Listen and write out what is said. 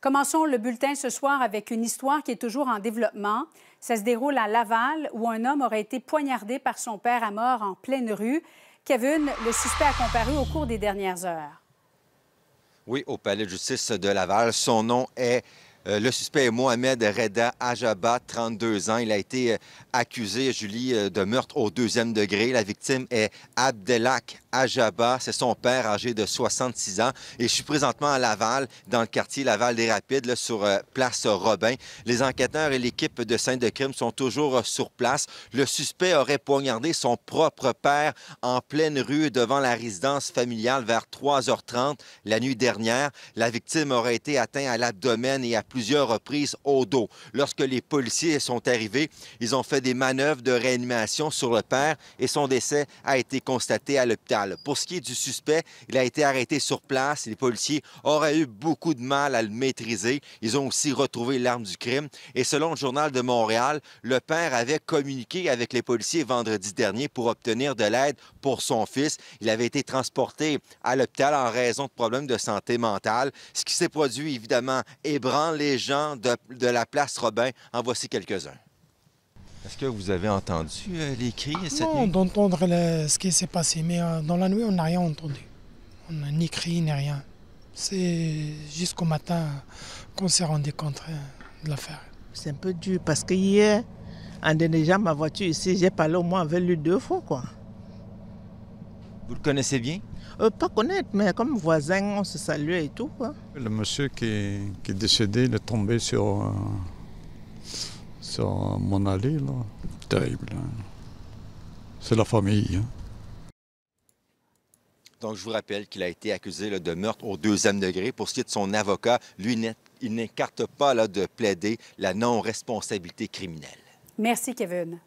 Commençons le bulletin ce soir avec une histoire qui est toujours en développement. Ça se déroule à Laval, où un homme aurait été poignardé par son père à mort en pleine rue. Kevin, le suspect a comparu au cours des dernières heures. Oui, au palais de justice de Laval. Son nom est euh, le suspect est Mohamed Reda Ajaba, 32 ans. Il a été euh, accusé, Julie, euh, de meurtre au deuxième degré. La victime est Abdelak Ajaba. C'est son père, âgé de 66 ans. Et je suis présentement à Laval, dans le quartier Laval des Rapides, sur place Robin. Les enquêteurs et l'équipe de scène de crime sont toujours sur place. Le suspect aurait poignardé son propre père en pleine rue devant la résidence familiale vers 3h30 la nuit dernière. La victime aurait été atteinte à l'abdomen et à plusieurs reprises au dos. Lorsque les policiers sont arrivés, ils ont fait des manœuvres de réanimation sur le père et son décès a été constaté à l'hôpital. Pour ce qui est du suspect, il a été arrêté sur place. Les policiers auraient eu beaucoup de mal à le maîtriser. Ils ont aussi retrouvé l'arme du crime. Et selon le journal de Montréal, le père avait communiqué avec les policiers vendredi dernier pour obtenir de l'aide pour son fils. Il avait été transporté à l'hôpital en raison de problèmes de santé mentale. Ce qui s'est produit, évidemment, ébranle les gens de, la place Robin. En voici quelques-uns. Est-ce que vous avez entendu euh, les cris cette nuit? Non, d'entendre ce qui s'est passé, mais euh, dans la nuit, on n'a rien entendu. On n'a ni cri, ni rien. C'est jusqu'au matin qu'on s'est rendu compte hein, de l'affaire. C'est un peu dur parce que hier, en déneigeant ma voiture ici, j'ai parlé au moins avec lui deux fois, quoi. Vous le connaissez bien euh, Pas connaître, mais comme voisin, on se saluait et tout. Le monsieur qui est, qui est, décédé, il est tombé sur, euh, sur mon allée. Terrible. Hein. C'est la famille. Hein. Donc, je vous rappelle qu'il a été accusé de meurtre au deuxième degré. Pour ce qui est de son avocat, lui, il n'écarte pas là, de plaider la non-responsabilité criminelle. Merci, Kevin.